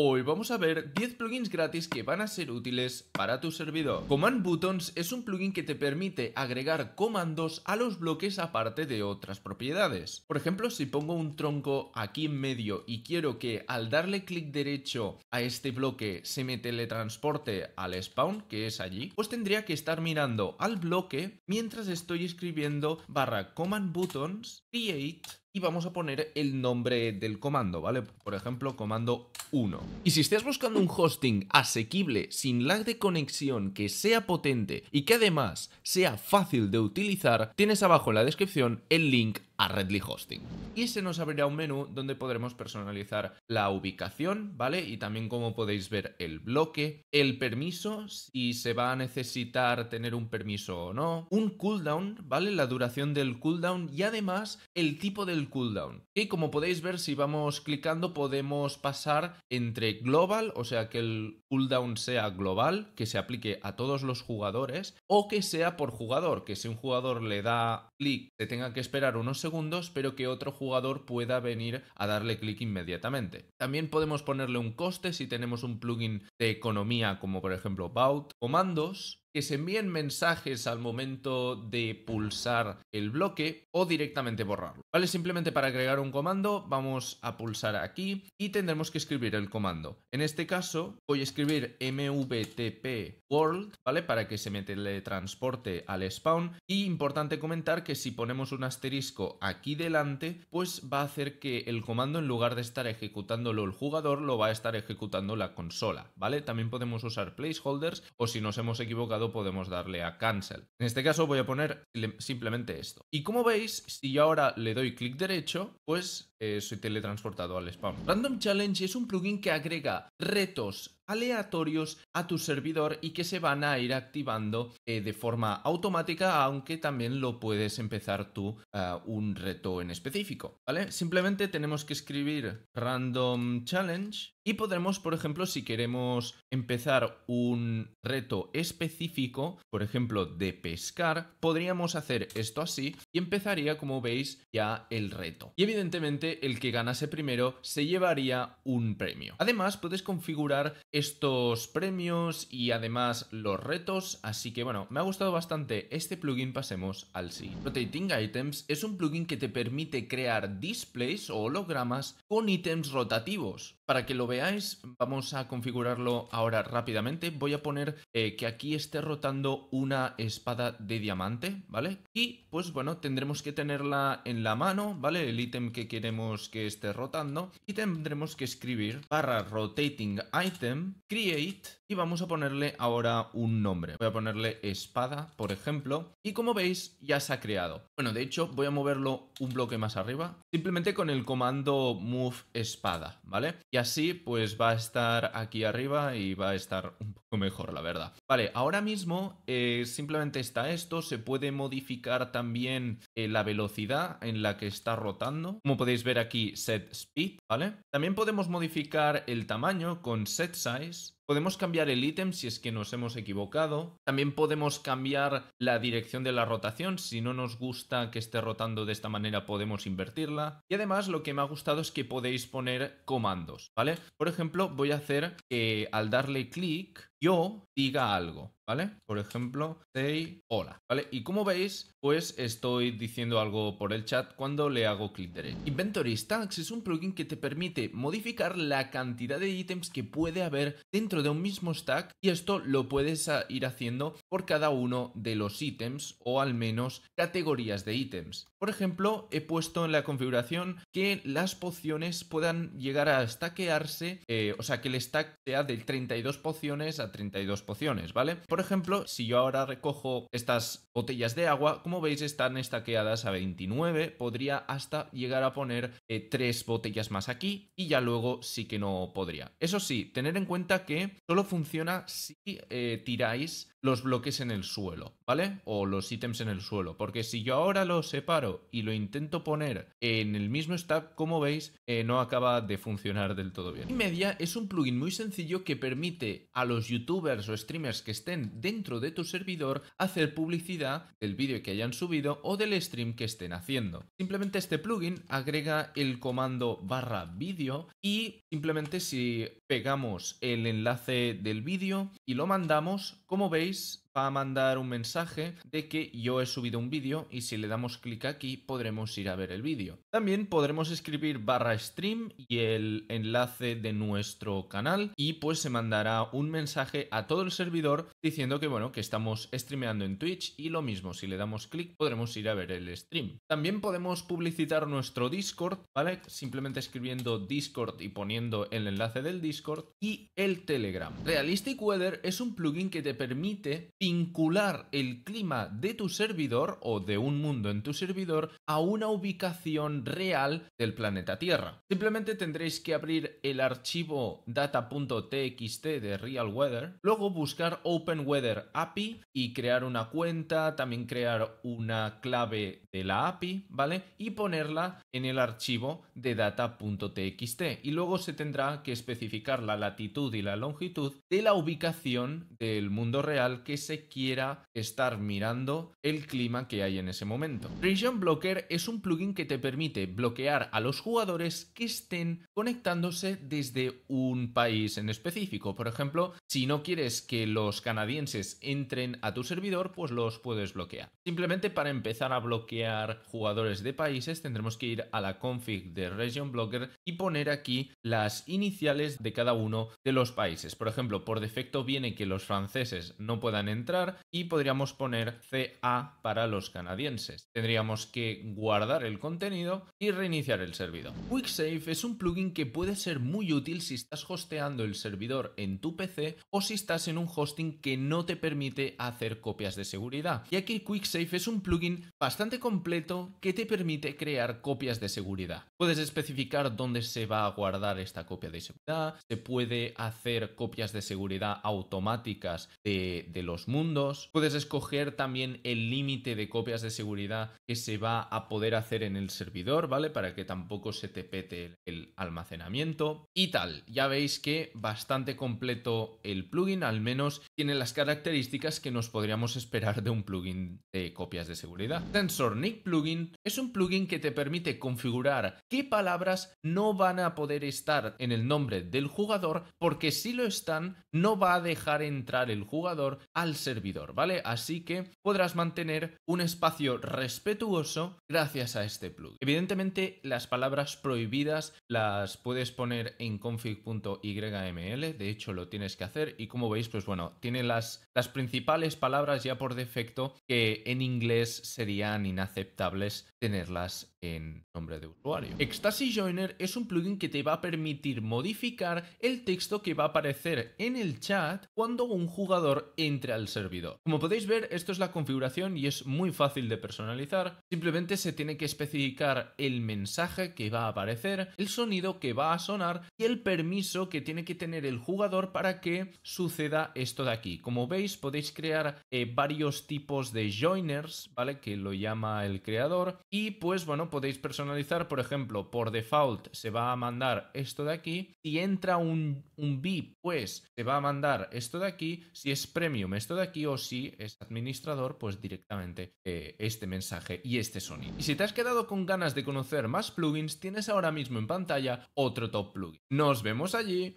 Hoy vamos a ver 10 plugins gratis que van a ser útiles para tu servidor. Command Buttons es un plugin que te permite agregar comandos a los bloques aparte de otras propiedades. Por ejemplo, si pongo un tronco aquí en medio y quiero que al darle clic derecho a este bloque se me teletransporte al spawn, que es allí, pues tendría que estar mirando al bloque mientras estoy escribiendo barra Command Buttons create y vamos a poner el nombre del comando, ¿vale? Por ejemplo, comando 1. Y si estás buscando un hosting asequible, sin lag de conexión, que sea potente y que además sea fácil de utilizar, tienes abajo en la descripción el link a Redly Hosting. Y se nos abrirá un menú donde podremos personalizar la ubicación, ¿vale? Y también como podéis ver el bloque, el permiso, si se va a necesitar tener un permiso o no, un cooldown, ¿vale? La duración del cooldown y además el tipo del cooldown. Y como podéis ver si vamos clicando podemos pasar entre global, o sea que el cooldown sea global, que se aplique a todos los jugadores, o que sea por jugador, que si un jugador le da clic, se tenga que esperar unos segundos, pero que otro jugador pueda venir a darle clic inmediatamente. También podemos ponerle un coste si tenemos un plugin de economía como por ejemplo Bout, comandos se envíen mensajes al momento de pulsar el bloque o directamente borrarlo. ¿Vale? Simplemente para agregar un comando vamos a pulsar aquí y tendremos que escribir el comando. En este caso voy a escribir mvtp world, ¿vale? Para que se mete el transporte al spawn. Y importante comentar que si ponemos un asterisco aquí delante, pues va a hacer que el comando en lugar de estar ejecutándolo el jugador, lo va a estar ejecutando la consola, ¿vale? También podemos usar placeholders o si nos hemos equivocado podemos darle a cancel. En este caso voy a poner simplemente esto. Y como veis, si yo ahora le doy clic derecho, pues eh, soy teletransportado al spawn. Random Challenge es un plugin que agrega retos aleatorios a tu servidor y que se van a ir activando eh, de forma automática, aunque también lo puedes empezar tú a eh, un reto en específico, ¿vale? Simplemente tenemos que escribir Random Challenge y podremos, por ejemplo, si queremos empezar un reto específico, por ejemplo, de pescar, podríamos hacer esto así y empezaría, como veis, ya el reto. Y evidentemente el que ganase primero se llevaría un premio. Además, puedes configurar estos premios y además los retos, así que bueno, me ha gustado bastante este plugin, pasemos al siguiente. Rotating Items es un plugin que te permite crear displays o hologramas con ítems rotativos. Para que lo veáis, vamos a configurarlo ahora rápidamente. Voy a poner eh, que aquí esté rotando una espada de diamante, ¿vale? Y pues bueno, tendremos que tenerla en la mano, ¿vale? El ítem que queremos que esté rotando y tendremos que escribir barra rotating item create y vamos a ponerle ahora un nombre. Voy a ponerle espada, por ejemplo, y como veis ya se ha creado. Bueno, de hecho voy a moverlo un bloque más arriba, simplemente con el comando move espada, ¿vale? Y así pues va a estar aquí arriba y va a estar un mejor, la verdad. Vale, ahora mismo eh, simplemente está esto. Se puede modificar también eh, la velocidad en la que está rotando. Como podéis ver aquí, set speed, ¿vale? También podemos modificar el tamaño con set size. Podemos cambiar el ítem si es que nos hemos equivocado. También podemos cambiar la dirección de la rotación. Si no nos gusta que esté rotando de esta manera, podemos invertirla. Y además lo que me ha gustado es que podéis poner comandos, ¿vale? Por ejemplo, voy a hacer que al darle clic yo diga algo, ¿vale? Por ejemplo, say hola, ¿vale? Y como veis, pues estoy diciendo algo por el chat cuando le hago clic derecho. Inventory Stacks es un plugin que te permite modificar la cantidad de ítems que puede haber dentro de un mismo stack y esto lo puedes ir haciendo por cada uno de los ítems o al menos categorías de ítems. Por ejemplo, he puesto en la configuración que las pociones puedan llegar a stackearse, eh, o sea, que el stack sea de 32 pociones a 32 pociones, ¿vale? Por ejemplo, si yo ahora recojo estas botellas de agua, como veis están estaqueadas a 29, podría hasta llegar a poner eh, tres botellas más aquí y ya luego sí que no podría. Eso sí, tener en cuenta que solo funciona si eh, tiráis los bloques en el suelo, ¿vale? O los ítems en el suelo, porque si yo ahora lo separo y lo intento poner en el mismo stack, como veis, eh, no acaba de funcionar del todo bien. Media es un plugin muy sencillo que permite a los youtubers o streamers que estén dentro de tu servidor hacer publicidad del vídeo que hayan subido o del stream que estén haciendo. Simplemente este plugin agrega el comando barra vídeo y simplemente si pegamos el enlace del vídeo y lo mandamos, como veis, a mandar un mensaje de que yo he subido un vídeo y si le damos clic aquí podremos ir a ver el vídeo. También podremos escribir barra stream y el enlace de nuestro canal y pues se mandará un mensaje a todo el servidor diciendo que bueno, que estamos streameando en Twitch y lo mismo, si le damos clic podremos ir a ver el stream. También podemos publicitar nuestro Discord, ¿vale? Simplemente escribiendo Discord y poniendo el enlace del Discord y el Telegram. Realistic Weather es un plugin que te permite vincular el clima de tu servidor o de un mundo en tu servidor a una ubicación real del planeta Tierra. Simplemente tendréis que abrir el archivo data.txt de Real Weather, luego buscar Open Weather API y crear una cuenta, también crear una clave de la API, ¿vale? Y ponerla en el archivo de data.txt y luego se tendrá que especificar la latitud y la longitud de la ubicación del mundo real que es quiera estar mirando el clima que hay en ese momento. Region Blocker es un plugin que te permite bloquear a los jugadores que estén conectándose desde un país en específico. Por ejemplo, si no quieres que los canadienses entren a tu servidor, pues los puedes bloquear. Simplemente para empezar a bloquear jugadores de países tendremos que ir a la config de Region Blocker y poner aquí las iniciales de cada uno de los países. Por ejemplo, por defecto viene que los franceses no puedan entrar entrar y podríamos poner CA para los canadienses. Tendríamos que guardar el contenido y reiniciar el servidor. QuickSave es un plugin que puede ser muy útil si estás hosteando el servidor en tu PC o si estás en un hosting que no te permite hacer copias de seguridad, ya que QuickSave es un plugin bastante completo que te permite crear copias de seguridad. Puedes especificar dónde se va a guardar esta copia de seguridad, se puede hacer copias de seguridad automáticas de, de los mundos. Puedes escoger también el límite de copias de seguridad que se va a poder hacer en el servidor, ¿vale? Para que tampoco se te pete el almacenamiento y tal. Ya veis que bastante completo el plugin, al menos tiene las características que nos podríamos esperar de un plugin de copias de seguridad. nick Plugin es un plugin que te permite configurar qué palabras no van a poder estar en el nombre del jugador, porque si lo están, no va a dejar entrar el jugador al servidor, ¿vale? Así que podrás mantener un espacio respetuoso gracias a este plugin. Evidentemente, las palabras prohibidas las puedes poner en config.yml, de hecho lo tienes que hacer y como veis, pues bueno, tiene las, las principales palabras ya por defecto que en inglés serían inaceptables tenerlas en nombre de usuario. Ecstasy Joiner es un plugin que te va a permitir modificar el texto que va a aparecer en el chat cuando un jugador entre al servidor. Como podéis ver, esto es la configuración y es muy fácil de personalizar. Simplemente se tiene que especificar el mensaje que va a aparecer, el sonido que va a sonar y el permiso que tiene que tener el jugador para que suceda esto de aquí. Como veis, podéis crear eh, varios tipos de joiners, ¿vale? Que lo llama el creador. Y pues bueno, podéis personalizar, por ejemplo, por default se va a mandar esto de aquí. Si entra un, un pues se va a mandar esto de aquí. Si es premium, esto de aquí. O si es administrador, pues directamente eh, este mensaje y este sonido. Y si te has quedado con ganas de conocer más plugins, tienes ahora mismo en pantalla otro top plugin. Nos vemos allí.